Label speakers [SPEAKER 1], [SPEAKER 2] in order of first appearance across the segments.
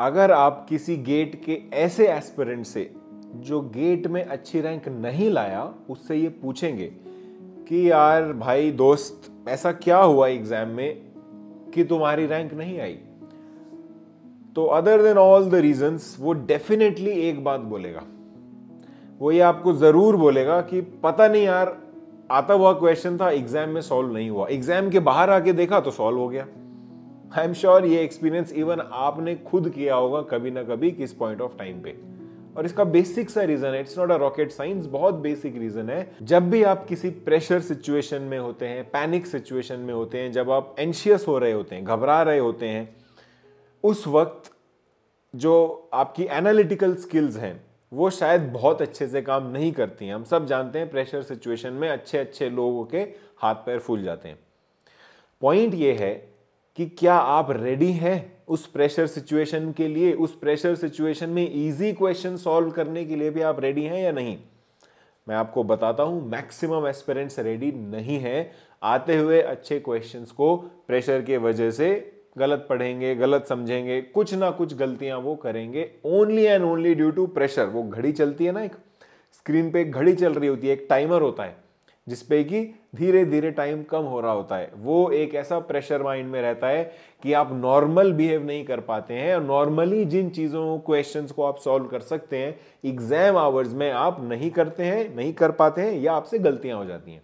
[SPEAKER 1] अगर आप किसी गेट के ऐसे एस्पिरेंट से जो गेट में अच्छी रैंक नहीं लाया उससे ये पूछेंगे कि यार भाई दोस्त ऐसा क्या हुआ एग्जाम में कि तुम्हारी रैंक नहीं आई तो other than all the reasons वो डेफिनेटली एक बात बोलेगा वो ये आपको ज़रूर बोलेगा कि पता नहीं यार आता हुआ क्वेश्चन था एग्जाम में सॉल्व नहीं हुआ एग्जाम के बाहर आके देखा तो सॉल्व हो गया आई एम श्योर ये एक्सपीरियंस इवन आपने खुद किया होगा कभी ना कभी किस पॉइंट ऑफ टाइम पे और इसका बेसिक सा रीजन है it's not a rocket science बहुत बेसिक रीजन है जब भी आप किसी प्रेशर सिचुएशन में होते हैं पैनिक सिचुएशन में होते हैं जब आप एंशियस हो रहे होते हैं घबरा रहे होते हैं उस वक्त जो आपकी एनालिटिकल स्किल्स हैं वो शायद बहुत अच्छे से काम नहीं करती हैं हम सब जानते हैं प्रेशर सिचुएशन में अच्छे अच्छे लोगों के हाथ पैर फूल जाते हैं पॉइंट ये है कि क्या आप रेडी हैं उस प्रेशर सिचुएशन के लिए उस प्रेशर सिचुएशन में इजी क्वेश्चन सॉल्व करने के लिए भी आप रेडी हैं या नहीं मैं आपको बताता हूं मैक्सिमम एस्पेरेंट्स रेडी नहीं है आते हुए अच्छे क्वेश्चंस को प्रेशर के वजह से गलत पढ़ेंगे गलत समझेंगे कुछ ना कुछ गलतियां वो करेंगे only and only due to pressure वो घड़ी चलती है ना एक स्क्रीन पे एक घड़ी चल रही होती है एक टाइमर होता है जिसपे कि धीरे धीरे टाइम कम हो रहा होता है वो एक ऐसा प्रेशर माइंड में रहता है कि आप नॉर्मल बिहेव नहीं कर पाते हैं और नॉर्मली जिन चीज़ों क्वेश्चन को आप सॉल्व कर सकते हैं एग्जाम आवर्स में आप नहीं करते हैं नहीं कर पाते हैं या आपसे गलतियाँ हो जाती हैं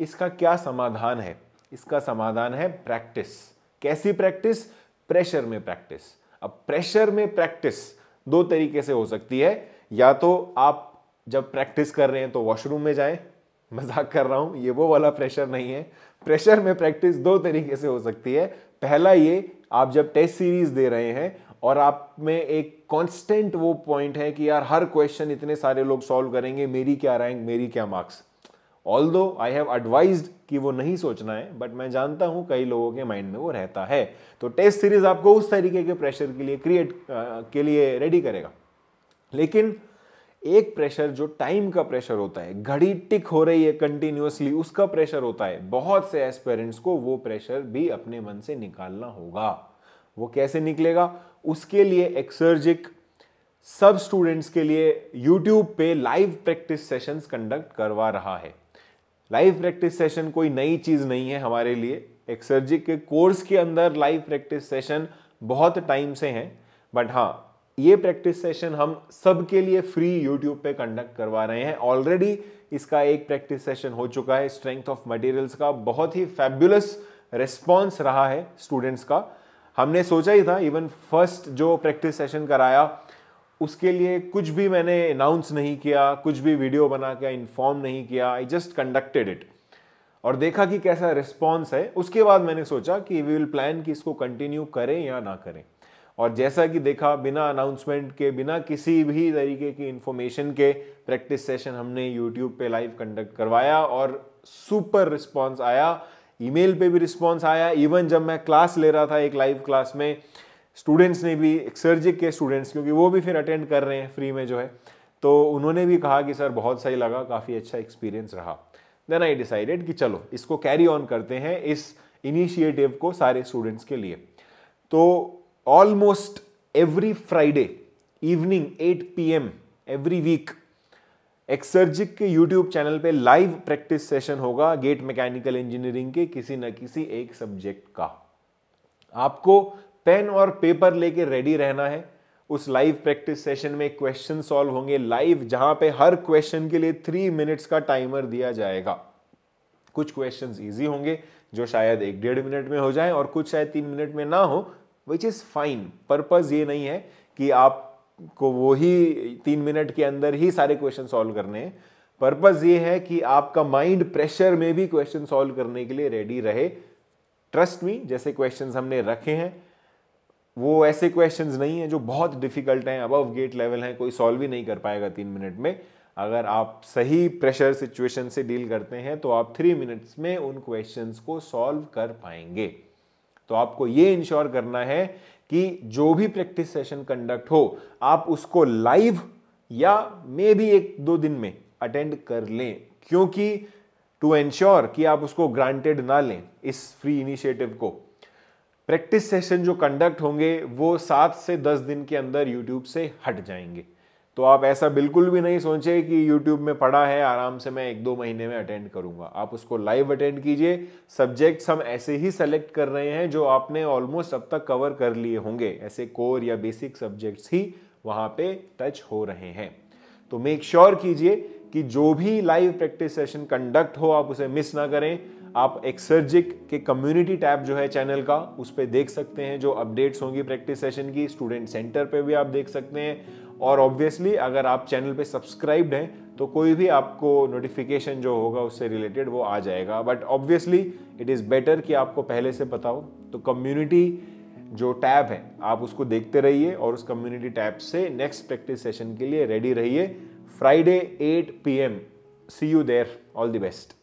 [SPEAKER 1] इसका क्या समाधान है इसका समाधान है प्रैक्टिस कैसी प्रैक्टिस प्रेशर में प्रैक्टिस अब प्रेशर में प्रैक्टिस दो तरीके से हो सकती है या तो आप जब प्रैक्टिस कर रहे हैं तो वॉशरूम में जाएं मजाक कर रहा हूँ ये वो वाला प्रेशर नहीं है प्रेशर में प्रैक्टिस दो तरीके से हो सकती है पहला ये आप जब टेस्ट सीरीज दे रहे हैं और आप में एक कांस्टेंट वो पॉइंट है कि यार हर क्वेश्चन इतने सारे लोग सॉल्व करेंगे मेरी क्या रैंक मेरी क्या मार्क्स ऑल दो आई हैव एडवाइज कि वो नहीं सोचना है बट मैं जानता हूँ कई लोगों के माइंड में वो रहता है तो टेस्ट सीरीज आपको उस तरीके के प्रेशर के लिए क्रिएट के लिए रेडी करेगा लेकिन एक प्रेशर जो टाइम का प्रेशर होता है घड़ी टिक हो रही है कंटिन्यूसली उसका प्रेशर होता है बहुत से एस्पेरेंट्स को वो प्रेशर भी अपने मन से निकालना होगा वो कैसे निकलेगा उसके लिए एक्सर्जिक सब स्टूडेंट्स के लिए यूट्यूब पे लाइव प्रैक्टिस सेशंस कंडक्ट करवा रहा है लाइव प्रैक्टिस सेशन कोई नई चीज़ नहीं है हमारे लिए एक्सर्जिक के कोर्स के अंदर लाइव प्रैक्टिस सेशन बहुत टाइम से हैं बट हाँ ये प्रैक्टिस सेशन हम सबके लिए फ्री यूट्यूब पे कंडक्ट करवा रहे हैं ऑलरेडी इसका एक प्रैक्टिस सेशन हो चुका है स्ट्रेंथ ऑफ मटेरियल्स का बहुत ही फैबुलस रिस्पॉन्स रहा है स्टूडेंट्स का हमने सोचा ही था इवन फर्स्ट जो प्रैक्टिस सेशन कराया उसके लिए कुछ भी मैंने अनाउंस नहीं किया कुछ भी वीडियो बना के इन्फॉर्म नहीं किया आई जस्ट कंडक्टेड इट और देखा कि कैसा रिस्पॉन्स है उसके बाद मैंने सोचा कि वी विल प्लान कि इसको कंटिन्यू करें या ना करें और जैसा कि देखा बिना अनाउंसमेंट के बिना किसी भी तरीके की इन्फॉर्मेशन के प्रैक्टिस सेशन हमने यूट्यूब पे लाइव कंडक्ट करवाया और सुपर रिस्पॉन्स आया ईमेल पे भी रिस्पॉन्स आया इवन जब मैं क्लास ले रहा था एक लाइव क्लास में स्टूडेंट्स ने भी एक्सर्जिक के स्टूडेंट्स क्योंकि वो भी फिर अटेंड कर रहे हैं फ्री में जो है तो उन्होंने भी कहा कि सर बहुत सही लगा काफ़ी अच्छा एक्सपीरियंस रहा देन आई डिसाइडेड कि चलो इसको कैरी ऑन करते हैं इस इनिशिएटिव को सारे स्टूडेंट्स के लिए तो almost every Friday evening 8 pm every week Exergic के यूट्यूब चैनल पे लाइव प्रैक्टिस सेशन होगा गेट मैकेनिकल इंजीनियरिंग के किसी न किसी एक सब्जेक्ट का आपको पेन और पेपर लेके रेडी रहना है उस लाइव प्रैक्टिस सेशन में क्वेश्चन सॉल्व होंगे लाइव जहां पे हर क्वेश्चन के लिए थ्री मिनट्स का टाइमर दिया जाएगा कुछ क्वेश्चंस इजी होंगे जो शायद एक डेढ़ मिनट में हो जाए और कुछ शायद तीन मिनट में ना हो विच इज़ फाइन पर्पज़ ये नहीं है कि आपको वो ही तीन मिनट के अंदर ही सारे क्वेश्चन सॉल्व करने हैं पर्पज़ ये है कि आपका माइंड प्रेशर में भी क्वेश्चन सॉल्व करने के लिए रेडी रहे ट्रस्ट मी जैसे क्वेश्चन हमने रखे हैं वो ऐसे क्वेश्चंस नहीं हैं जो बहुत डिफिकल्ट हैं अबव गेट लेवल हैं कोई सॉल्व ही नहीं कर पाएगा तीन मिनट में अगर आप सही प्रेशर सिचुएशन से डील करते हैं तो आप थ्री मिनट्स में उन क्वेश्चंस को सॉल्व कर पाएंगे तो आपको ये इंश्योर करना है कि जो भी प्रैक्टिस सेशन कंडक्ट हो आप उसको लाइव या मे भी एक दो दिन में अटेंड कर लें क्योंकि टू एंश्योर कि आप उसको ग्रांटेड ना लें इस फ्री इनिशिएटिव को प्रैक्टिस सेशन जो कंडक्ट होंगे वो सात से दस दिन के अंदर यूट्यूब से हट जाएंगे तो आप ऐसा बिल्कुल भी नहीं सोचें कि YouTube में पढ़ा है आराम से मैं एक दो महीने में अटेंड करूंगा आप उसको लाइव अटेंड कीजिए सब्जेक्ट्स हम ऐसे ही सेलेक्ट कर रहे हैं जो आपने ऑलमोस्ट अब तक कवर कर लिए होंगे ऐसे कोर या बेसिक सब्जेक्ट्स ही वहाँ पे टच हो रहे हैं तो मेक श्योर sure कीजिए कि जो भी लाइव प्रैक्टिस सेशन कंडक्ट हो आप उसे मिस ना करें आप एक्सर्जिक के कम्युनिटी टैब जो है चैनल का उस पर देख सकते हैं जो अपडेट्स होंगी प्रैक्टिस सेशन की स्टूडेंट सेंटर पे भी आप देख सकते हैं और ऑब्वियसली अगर आप चैनल पे सब्सक्राइब्ड हैं तो कोई भी आपको नोटिफिकेशन जो होगा उससे रिलेटेड वो आ जाएगा but obviously it is better कि आपको पहले से पता हो तो कम्युनिटी जो टैब है आप उसको देखते रहिए और उस कम्युनिटी टैब से नेक्स्ट प्रैक्टिस सेशन के लिए रेडी रहिए Friday 8 PM see you there all the best